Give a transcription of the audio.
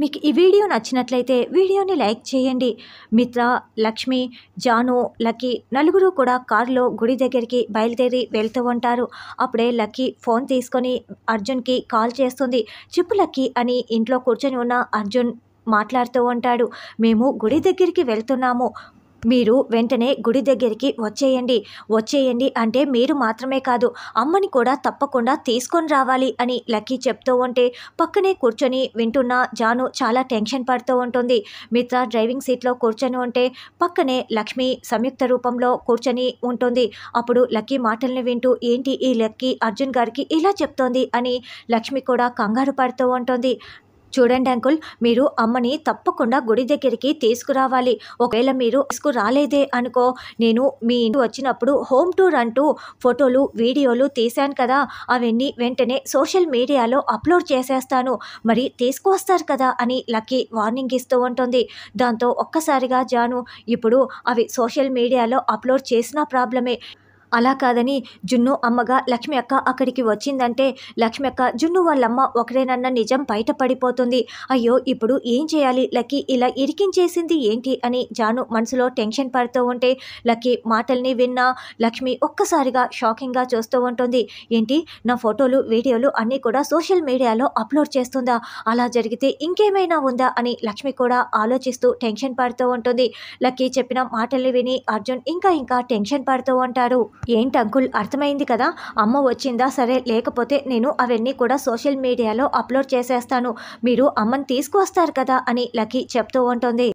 మీకు ఈ వీడియో నచ్చినట్లయితే వీడియోని లైక్ చేయండి మిత్ర లక్ష్మి జాను లక్కీ నలుగురు కూడా కారులో గుడి దగ్గరికి బయలుదేరి వెళ్తూ ఉంటారు అప్పుడే లక్కీ ఫోన్ తీసుకొని అర్జున్కి కాల్ చేస్తుంది చెప్పు లక్కీ అని ఇంట్లో కూర్చొని ఉన్న అర్జున్ మాట్లాడుతూ ఉంటాడు మేము గుడి దగ్గరికి వెళ్తున్నాము మీరు వెంటనే గుడి దగ్గరికి వచ్చేయండి వచ్చేయండి అంటే మీరు మాత్రమే కాదు అమ్మని కూడా తప్పకుండా తీసుకొని రావాలి అని లక్కీ చెప్తూ ఉంటే పక్కనే కూర్చొని వింటున్న జాను చాలా టెన్షన్ పడుతూ ఉంటుంది మిత్ర డ్రైవింగ్ సీట్లో కూర్చొని ఉంటే పక్కనే లక్ష్మి సంయుక్త రూపంలో కూర్చొని ఉంటుంది అప్పుడు లక్కీ మాటల్ని వింటూ ఏంటి ఈ లక్కీ అర్జున్ గారికి ఇలా చెప్తోంది అని లక్ష్మి కూడా కంగారు పడుతూ ఉంటుంది చూడండి అంకుల్ మీరు అమ్మని తప్పకుండా గుడి దగ్గరికి తీసుకురావాలి ఒకవేళ మీరు తీసుకురాలేదే అనుకో నేను మీ ఇంటి వచ్చినప్పుడు హోమ్ టూర్ అంటూ ఫోటోలు వీడియోలు తీశాను కదా అవన్నీ వెంటనే సోషల్ మీడియాలో అప్లోడ్ చేసేస్తాను మరి తీసుకువస్తారు కదా అని లక్కీ వార్నింగ్ ఇస్తూ ఉంటుంది దాంతో ఒక్కసారిగా జాను ఇప్పుడు అవి సోషల్ మీడియాలో అప్లోడ్ చేసిన ప్రాబ్లమే అలా కాదని జున్ను అమ్మగా లక్ష్మి అక్క అక్కడికి వచ్చిందంటే లక్ష్మి అక్క జున్ను వాళ్ళమ్మ ఒకరేనన్న నిజం బయట పడిపోతుంది అయ్యో ఇప్పుడు ఏం చేయాలి లక్కీ ఇలా ఇరికించేసింది ఏంటి అని జాను మనసులో టెన్షన్ పడుతూ ఉంటే లక్కీ మాటల్ని విన్నా లక్ష్మి ఒక్కసారిగా షాకింగ్గా చూస్తూ ఉంటుంది ఏంటి నా ఫోటోలు వీడియోలు అన్నీ కూడా సోషల్ మీడియాలో అప్లోడ్ చేస్తుందా అలా జరిగితే ఇంకేమైనా ఉందా అని లక్ష్మి కూడా ఆలోచిస్తూ టెన్షన్ పడుతూ ఉంటుంది లక్కీ చెప్పిన మాటల్ని విని అర్జున్ ఇంకా ఇంకా టెన్షన్ పడుతూ ఉంటారు ఏంటి అంకుల్ అర్థమైంది కదా అమ్మ వచ్చిందా సరే లేకపోతే నేను అవన్నీ కూడా సోషల్ మీడియాలో అప్లోడ్ చేసేస్తాను మీరు అమ్మని తీసుకువస్తారు కదా అని లక్కీ చెప్తూ ఉంటుంది